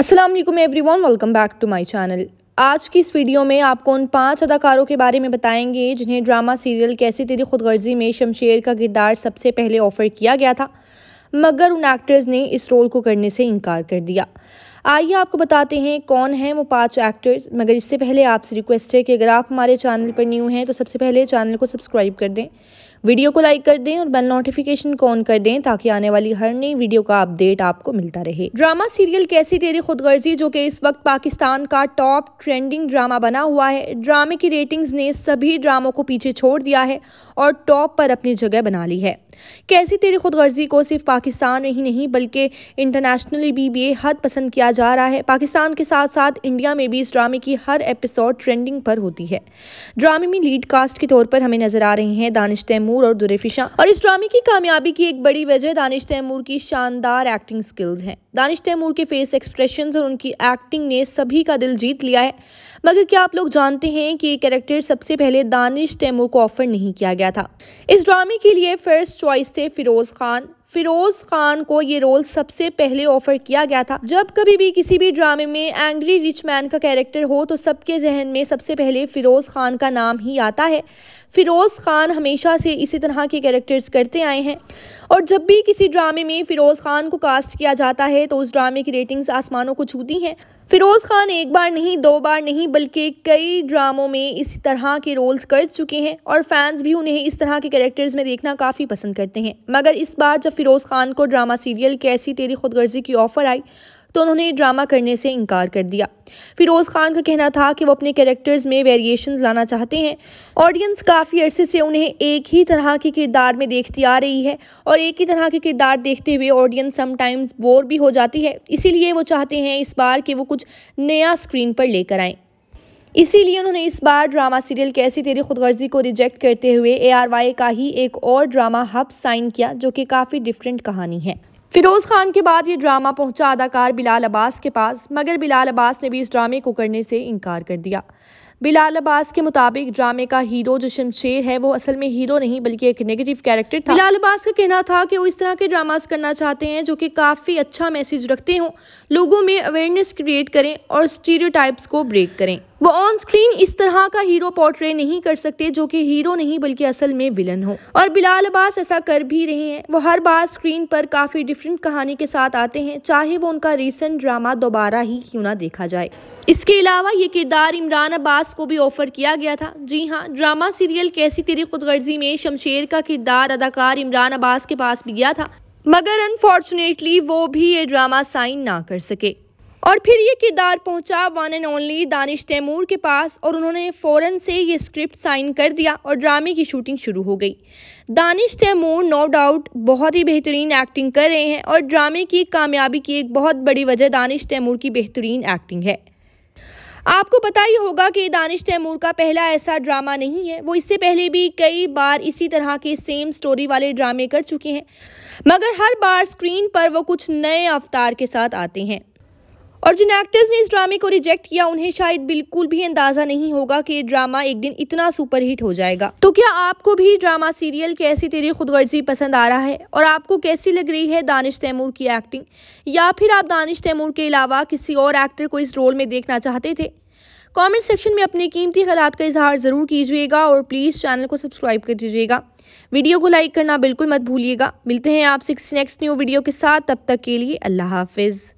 Aslam everyone welcome back to my channel आज की इस वीडियो में आपको उन पांच अदाकारों के बारे में बताएंगे जिन्हें ड्रामा सीरियल कैसी तेरी खुदगर्जी में शमशेर का किरदार सबसे पहले ऑफ़र किया गया था मगर उन एक्टर्स ने इस रोल को करने से इनकार कर दिया आइए आपको बताते हैं कौन हैं वो पांच एक्टर्स मगर इससे पहले आपसे रिक्वेस्ट है कि अगर आप हमारे चैनल पर न्यू हैं तो सबसे पहले चैनल को सब्सक्राइब कर दें वीडियो को लाइक कर दें और बेल नोटिफिकेशन को ऑन कर दें ताकि आने वाली हर नई वीडियो का अपडेट आपको मिलता रहे ड्रामा सीरियल कैसी तेरी खुदगर्जी जो कि इस वक्त पाकिस्तान का टॉप ट्रेंडिंग ड्रामा बना हुआ है ड्रामे की रेटिंग्स ने सभी ड्रामों को पीछे छोड़ दिया है और टॉप पर अपनी जगह बना ली है कैसी तेरी खुदगर्जी को सिर्फ पाकिस्तान में ही नहीं बल्कि इंटरनेशनली भी बेहद पसंद किया जा रहा है पाकिस्तान के साथ साथ इंडिया में भी इस ड्रामे की हर एपिसोड ट्रेंडिंग पर होती है ड्रामे में लीड कास्ट के तौर पर हमें नजर आ रहे हैं दानिश तैमूर तैमूर और दुरेफिशा और इस ड्रामे की कामयाबी की एक बड़ी वजह दानिश तैमूर की शानदार एक्टिंग स्किल्स हैं दानिश तैमूर के फेस एक्सप्रेशन और उनकी एक्टिंग ने सभी का दिल जीत लिया है मगर क्या आप लोग जानते हैं कि ये कैरेक्टर सबसे पहले दानिश तैमूर को ऑफर नहीं किया गया था इस ड्रामे के लिए फर्स्ट चॉइस थे फिरोज खान फिरोज खान को ये रोल सबसे पहले ऑफर किया गया था जब कभी भी किसी भी ड्रामे में एंग्री रिच मैन का कैरेक्टर हो तो सबके जहन में सबसे पहले फिरोज खान का नाम ही आता है फिरोज खान हमेशा से इसी तरह के कैरेक्टर्स करते आए हैं और जब भी किसी ड्रामे में फिरोज खान को कास्ट किया जाता है तो उस ड्रामे की रेटिंग्स आसमानों को छूती हैं फिरोज खान एक बार नहीं दो बार नहीं बल्कि कई ड्रामों में इस तरह के रोल्स कर चुके हैं और फैंस भी उन्हें इस तरह के कैरेक्टर्स में देखना काफ़ी पसंद करते हैं मगर इस बार जब फिरोज़ खान को ड्रामा सीरियल कैसी तेरी खुदगर्जी की ऑफ़र आई तो उन्होंने ड्रामा करने से इनकार कर दिया फिरोज़ खान का कहना था कि वो अपने कैरेक्टर्स में वेरिएशन लाना चाहते हैं ऑडियंस काफ़ी अरसे से उन्हें एक ही तरह के किरदार में देखती आ रही है और एक ही तरह के किरदार देखते हुए ऑडियंस समटाइम्स बोर भी हो जाती है इसीलिए वो चाहते हैं इस बार कि वो कुछ नया स्क्रीन पर लेकर आएँ इसीलिए उन्होंने इस बार ड्रामा सीरियल कैसी तेरी खुदगर्जी को रिजेक्ट करते हुए ए का ही एक और ड्रामा हब साइन किया जो कि काफ़ी डिफरेंट कहानी है फिरोज खान के बाद ये ड्रामा पहुंचा अदाकार बिलाल अब्बास के पास मगर बिलाल अब्बास ने भी इस ड्रामे को करने से इनकार कर दिया बिलाल अब्बास के मुताबिक ड्रामे का हीरो जो शमशेर है वो असल में हीरो नहीं बल्कि एक नेगेटिव कैरेक्टर था बिलाल अब्बास का कहना था कि वो इस तरह के ड्रामास करना चाहते हैं जो कि काफ़ी अच्छा मैसेज रखते हों लोगों में अवेयरनेस क्रिएट करें और स्टीरियोटाइप्स को ब्रेक करें वो ऑन स्क्रीन इस तरह का हीरो पोर्ट्रे नहीं कर सकते जो कि हीरो नहीं बल्कि असल में विलन हो और बिलाल अब्बास ऐसा कर भी रहे हैं वो हर बार स्क्रीन पर काफ़ी डिफरेंट कहानी के साथ आते हैं चाहे वो उनका रिसेंट ड्रामा दोबारा ही क्यों ना देखा जाए इसके अलावा ये किरदार इमरान अब्बास को भी ऑफर किया गया था जी हाँ ड्रामा सीरियल कैसी तेरी खुदगर्जी में शमशेर का किरदार अदाकार इमरान अब्बास के पास भी गया था मगर अनफॉर्चुनेटली वो भी ये ड्रामा साइन ना कर सके और फिर ये किरदार पहुंचा one and only Danish Taimur के पास और उन्होंने फ़ौरन से ये स्क्रिप्ट साइन कर दिया और ड्रामे की शूटिंग शुरू हो गई दानिश तैमूर नो डाउट बहुत ही बेहतरीन एक्टिंग कर रहे हैं और ड्रामे की कामयाबी की एक बहुत बड़ी वजह दानिश तैमूर की बेहतरीन एक्टिंग है आपको पता ही होगा कि दानिश तैमूर का पहला ऐसा ड्रामा नहीं है वो इससे पहले भी कई बार इसी तरह के सेम स्टोरी वाले ड्रामे कर चुके हैं मगर हर बार स्क्रीन पर वो कुछ नए अवतार के साथ आते हैं और जिन एक्टर्स ने इस ड्रामे को रिजेक्ट किया उन्हें शायद बिल्कुल भी अंदाजा नहीं होगा कि ये ड्रामा एक दिन इतना सुपरहिट हो जाएगा तो क्या आपको भी ड्रामा सीरियल कैसी तेरी खुदगर्जी पसंद आ रहा है और आपको कैसी लग रही है दानिश तैमूर की एक्टिंग या फिर आप दानिश तैमूर के अलावा किसी और एक्टर को इस रोल में देखना चाहते थे कॉमेंट सेक्शन में अपने कीमती ख्याल का इजहार ज़रूर कीजिएगा और प्लीज़ चैनल को सब्सक्राइब कर दीजिएगा वीडियो को लाइक करना बिल्कुल मत भूलिएगा मिलते हैं आपसे किसी नेक्स्ट न्यू वीडियो के साथ तब तक के लिए अल्लाह हाफिज़